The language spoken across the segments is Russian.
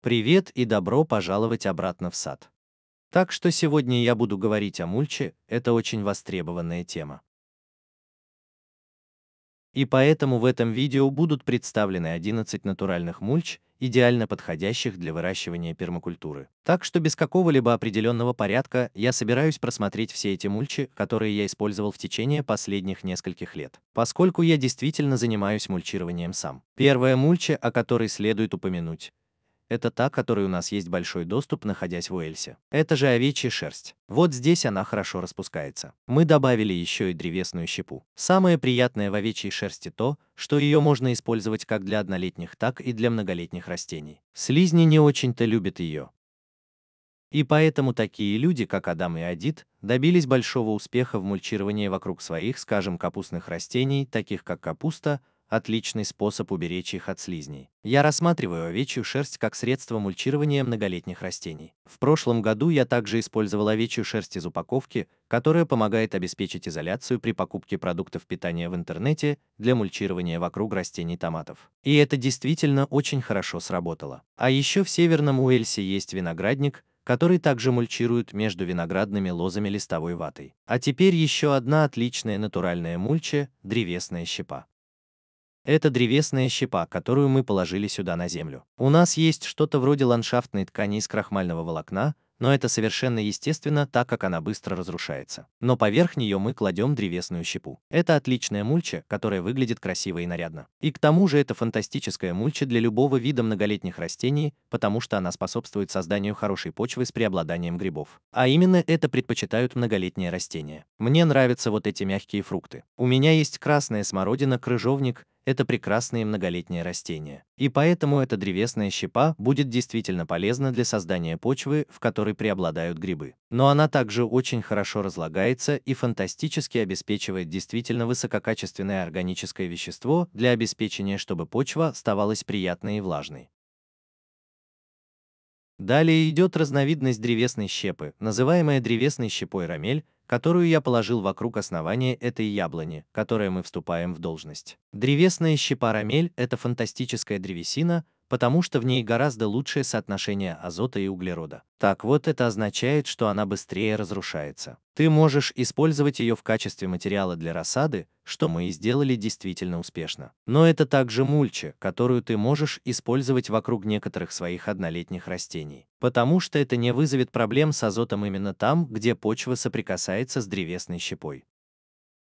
Привет и добро пожаловать обратно в сад. Так что сегодня я буду говорить о мульче, это очень востребованная тема. И поэтому в этом видео будут представлены 11 натуральных мульч, идеально подходящих для выращивания пермакультуры. Так что без какого-либо определенного порядка я собираюсь просмотреть все эти мульчи, которые я использовал в течение последних нескольких лет, поскольку я действительно занимаюсь мульчированием сам. Первая мульча, о которой следует упомянуть, это та, которой у нас есть большой доступ, находясь в Уэльсе. Это же овечья шерсть. Вот здесь она хорошо распускается. Мы добавили еще и древесную щепу. Самое приятное в овечьей шерсти то, что ее можно использовать как для однолетних, так и для многолетних растений. Слизни не очень-то любят ее. И поэтому такие люди, как Адам и Адит, добились большого успеха в мульчировании вокруг своих, скажем, капустных растений, таких как капуста, отличный способ уберечь их от слизней. Я рассматриваю овечью шерсть как средство мульчирования многолетних растений. В прошлом году я также использовал овечью шерсть из упаковки, которая помогает обеспечить изоляцию при покупке продуктов питания в интернете для мульчирования вокруг растений томатов. И это действительно очень хорошо сработало. А еще в Северном Уэльсе есть виноградник, который также мульчируют между виноградными лозами листовой ватой. А теперь еще одна отличная натуральная мульча – древесная щепа. Это древесная щепа, которую мы положили сюда на землю. У нас есть что-то вроде ландшафтной ткани из крахмального волокна, но это совершенно естественно, так как она быстро разрушается. Но поверх нее мы кладем древесную щепу. Это отличная мульча, которая выглядит красиво и нарядно. И к тому же это фантастическая мульча для любого вида многолетних растений, потому что она способствует созданию хорошей почвы с преобладанием грибов. А именно это предпочитают многолетние растения. Мне нравятся вот эти мягкие фрукты. У меня есть красная смородина, крыжовник, это прекрасные многолетние растения. И поэтому эта древесная щепа будет действительно полезна для создания почвы, в которой преобладают грибы. Но она также очень хорошо разлагается и фантастически обеспечивает действительно высококачественное органическое вещество для обеспечения, чтобы почва оставалась приятной и влажной. Далее идет разновидность древесной щепы, называемая древесной щепой рамель, которую я положил вокруг основания этой яблони, которой мы вступаем в должность. Древесная щепа рамель – это фантастическая древесина, потому что в ней гораздо лучшее соотношение азота и углерода. Так вот это означает, что она быстрее разрушается. Ты можешь использовать ее в качестве материала для рассады, что мы и сделали действительно успешно. Но это также мульча, которую ты можешь использовать вокруг некоторых своих однолетних растений. Потому что это не вызовет проблем с азотом именно там, где почва соприкасается с древесной щепой.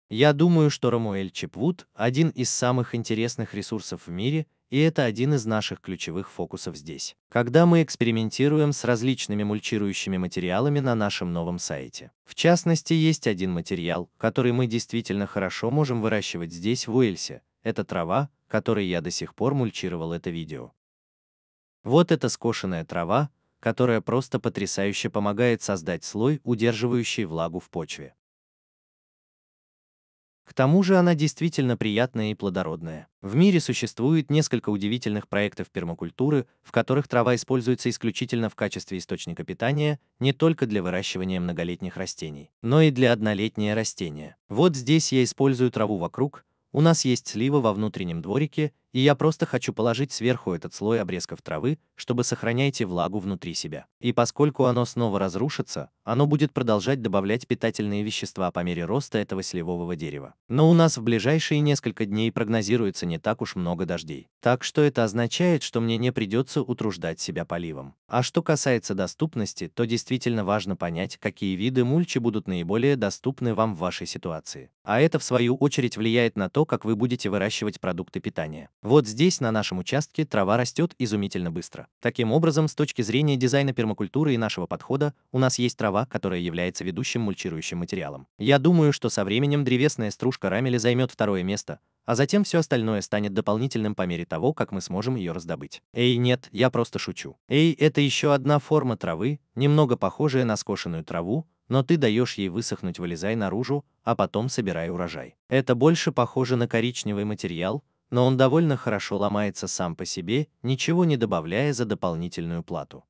Я думаю, что Рамуэль Чепвуд – один из самых интересных ресурсов в мире, и это один из наших ключевых фокусов здесь, когда мы экспериментируем с различными мульчирующими материалами на нашем новом сайте. В частности, есть один материал, который мы действительно хорошо можем выращивать здесь, в Уэльсе, это трава, которой я до сих пор мульчировал это видео. Вот эта скошенная трава, которая просто потрясающе помогает создать слой, удерживающий влагу в почве. К тому же она действительно приятная и плодородная. В мире существует несколько удивительных проектов пермакультуры, в которых трава используется исключительно в качестве источника питания не только для выращивания многолетних растений, но и для однолетнего растения. Вот здесь я использую траву вокруг, у нас есть слива во внутреннем дворике, и я просто хочу положить сверху этот слой обрезков травы, чтобы сохраняйте влагу внутри себя. И поскольку оно снова разрушится, оно будет продолжать добавлять питательные вещества по мере роста этого сливового дерева. Но у нас в ближайшие несколько дней прогнозируется не так уж много дождей. Так что это означает, что мне не придется утруждать себя поливом. А что касается доступности, то действительно важно понять, какие виды мульчи будут наиболее доступны вам в вашей ситуации. А это в свою очередь влияет на то, как вы будете выращивать продукты питания. Вот здесь, на нашем участке, трава растет изумительно быстро. Таким образом, с точки зрения дизайна пермакультуры и нашего подхода, у нас есть трава, которая является ведущим мульчирующим материалом. Я думаю, что со временем древесная стружка рамели займет второе место, а затем все остальное станет дополнительным по мере того, как мы сможем ее раздобыть. Эй, нет, я просто шучу. Эй, это еще одна форма травы, немного похожая на скошенную траву, но ты даешь ей высохнуть, вылезай наружу, а потом собирай урожай. Это больше похоже на коричневый материал, но он довольно хорошо ломается сам по себе, ничего не добавляя за дополнительную плату.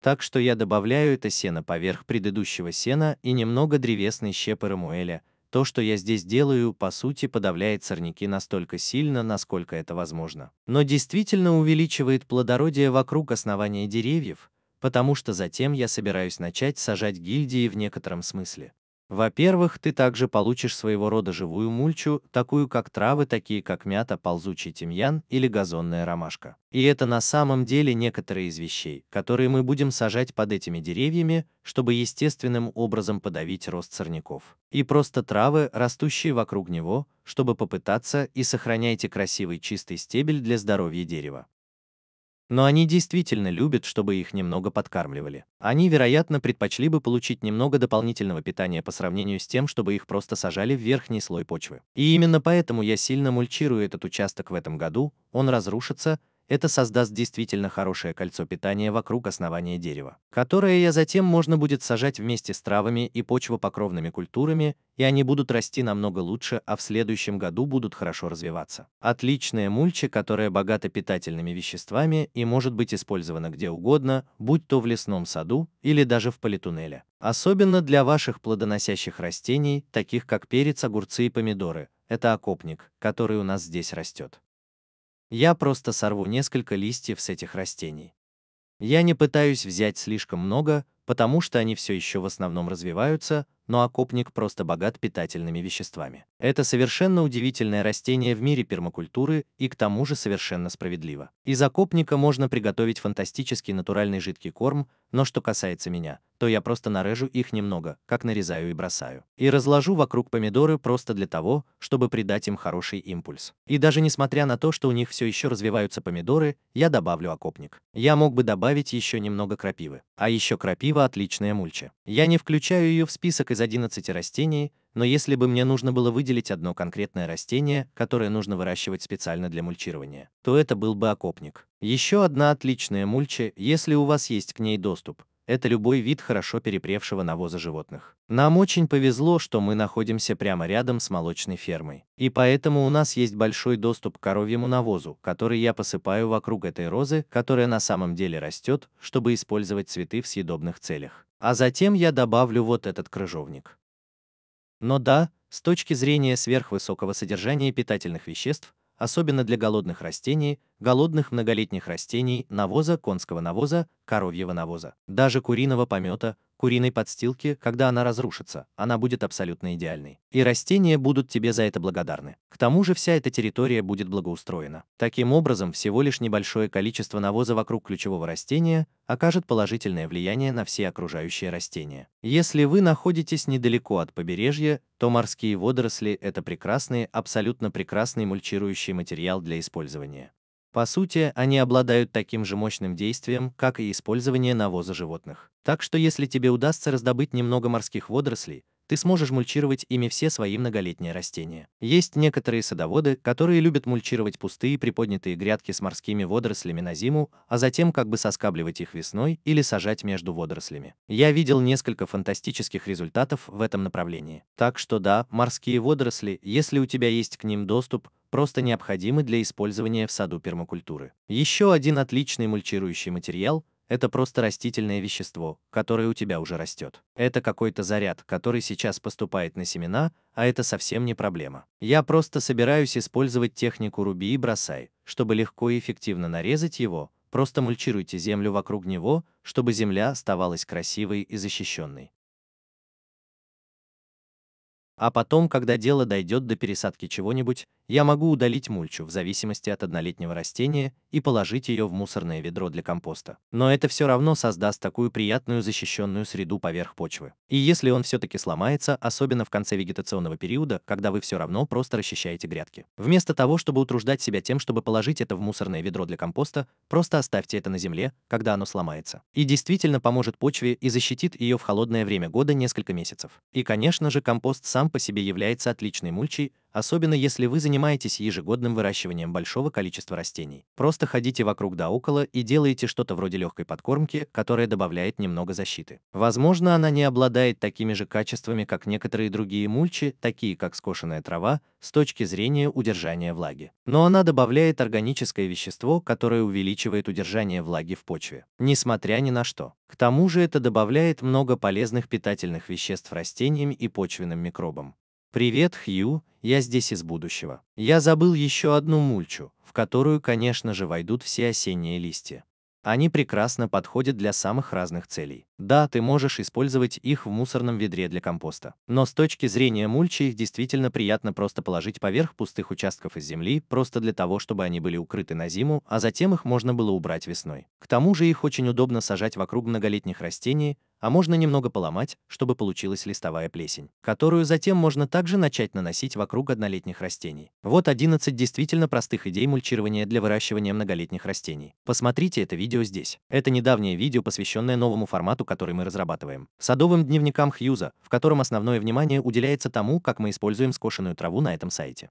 Так что я добавляю это сено поверх предыдущего сена и немного древесной щепы рамуэля. То, что я здесь делаю, по сути подавляет сорняки настолько сильно, насколько это возможно. Но действительно увеличивает плодородие вокруг основания деревьев, потому что затем я собираюсь начать сажать гильдии в некотором смысле. Во-первых, ты также получишь своего рода живую мульчу, такую как травы, такие как мята, ползучий тимьян или газонная ромашка. И это на самом деле некоторые из вещей, которые мы будем сажать под этими деревьями, чтобы естественным образом подавить рост сорняков. И просто травы, растущие вокруг него, чтобы попытаться и сохраняйте красивый чистый стебель для здоровья дерева. Но они действительно любят, чтобы их немного подкармливали. Они, вероятно, предпочли бы получить немного дополнительного питания по сравнению с тем, чтобы их просто сажали в верхний слой почвы. И именно поэтому я сильно мульчирую этот участок в этом году, он разрушится, это создаст действительно хорошее кольцо питания вокруг основания дерева, которое я затем можно будет сажать вместе с травами и почвопокровными культурами, и они будут расти намного лучше, а в следующем году будут хорошо развиваться. Отличная мульча, которая богата питательными веществами и может быть использована где угодно, будь то в лесном саду или даже в политунеле. Особенно для ваших плодоносящих растений, таких как перец, огурцы и помидоры, это окопник, который у нас здесь растет. Я просто сорву несколько листьев с этих растений. Я не пытаюсь взять слишком много, потому что они все еще в основном развиваются, но окопник просто богат питательными веществами. Это совершенно удивительное растение в мире пермакультуры и к тому же совершенно справедливо. Из окопника можно приготовить фантастический натуральный жидкий корм, но что касается меня, то я просто нарежу их немного, как нарезаю и бросаю. И разложу вокруг помидоры просто для того, чтобы придать им хороший импульс. И даже несмотря на то, что у них все еще развиваются помидоры, я добавлю окопник. Я мог бы добавить еще немного крапивы. А еще крапива отличная мульча. Я не включаю ее в список из из 11 растений, но если бы мне нужно было выделить одно конкретное растение, которое нужно выращивать специально для мульчирования, то это был бы окопник. Еще одна отличная мульча, если у вас есть к ней доступ, это любой вид хорошо перепревшего навоза животных. Нам очень повезло, что мы находимся прямо рядом с молочной фермой. И поэтому у нас есть большой доступ к коровьему навозу, который я посыпаю вокруг этой розы, которая на самом деле растет, чтобы использовать цветы в съедобных целях. А затем я добавлю вот этот крыжовник. Но да, с точки зрения сверхвысокого содержания питательных веществ, особенно для голодных растений, голодных многолетних растений, навоза, конского навоза, коровьего навоза, даже куриного помета, куриной подстилки, когда она разрушится, она будет абсолютно идеальной. И растения будут тебе за это благодарны. К тому же вся эта территория будет благоустроена. Таким образом, всего лишь небольшое количество навоза вокруг ключевого растения окажет положительное влияние на все окружающие растения. Если вы находитесь недалеко от побережья, то морские водоросли – это прекрасный, абсолютно прекрасный мульчирующий материал для использования. По сути, они обладают таким же мощным действием, как и использование навоза животных. Так что если тебе удастся раздобыть немного морских водорослей, ты сможешь мульчировать ими все свои многолетние растения. Есть некоторые садоводы, которые любят мульчировать пустые приподнятые грядки с морскими водорослями на зиму, а затем как бы соскабливать их весной или сажать между водорослями. Я видел несколько фантастических результатов в этом направлении. Так что да, морские водоросли, если у тебя есть к ним доступ, просто необходимы для использования в саду пермакультуры. Еще один отличный мульчирующий материал – это просто растительное вещество, которое у тебя уже растет. Это какой-то заряд, который сейчас поступает на семена, а это совсем не проблема. Я просто собираюсь использовать технику руби и бросай, чтобы легко и эффективно нарезать его, просто мульчируйте землю вокруг него, чтобы земля оставалась красивой и защищенной. А потом, когда дело дойдет до пересадки чего-нибудь, я могу удалить мульчу в зависимости от однолетнего растения и положить ее в мусорное ведро для компоста. Но это все равно создаст такую приятную защищенную среду поверх почвы. И если он все-таки сломается, особенно в конце вегетационного периода, когда вы все равно просто расчищаете грядки. Вместо того, чтобы утруждать себя тем, чтобы положить это в мусорное ведро для компоста, просто оставьте это на земле, когда оно сломается. И действительно поможет почве и защитит ее в холодное время года несколько месяцев. И, конечно же, компост сам сам по себе является отличной мульчей, особенно если вы занимаетесь ежегодным выращиванием большого количества растений. Просто ходите вокруг да около и делаете что-то вроде легкой подкормки, которая добавляет немного защиты. Возможно, она не обладает такими же качествами, как некоторые другие мульчи, такие как скошенная трава, с точки зрения удержания влаги. Но она добавляет органическое вещество, которое увеличивает удержание влаги в почве, несмотря ни на что. К тому же это добавляет много полезных питательных веществ растениям и почвенным микробам. Привет, Хью, я здесь из будущего. Я забыл еще одну мульчу, в которую, конечно же, войдут все осенние листья. Они прекрасно подходят для самых разных целей. Да, ты можешь использовать их в мусорном ведре для компоста. Но с точки зрения мульчи их действительно приятно просто положить поверх пустых участков из земли, просто для того, чтобы они были укрыты на зиму, а затем их можно было убрать весной. К тому же их очень удобно сажать вокруг многолетних растений, а можно немного поломать, чтобы получилась листовая плесень, которую затем можно также начать наносить вокруг однолетних растений. Вот 11 действительно простых идей мульчирования для выращивания многолетних растений. Посмотрите это видео здесь. Это недавнее видео, посвященное новому формату, который мы разрабатываем. Садовым дневникам Хьюза, в котором основное внимание уделяется тому, как мы используем скошенную траву на этом сайте.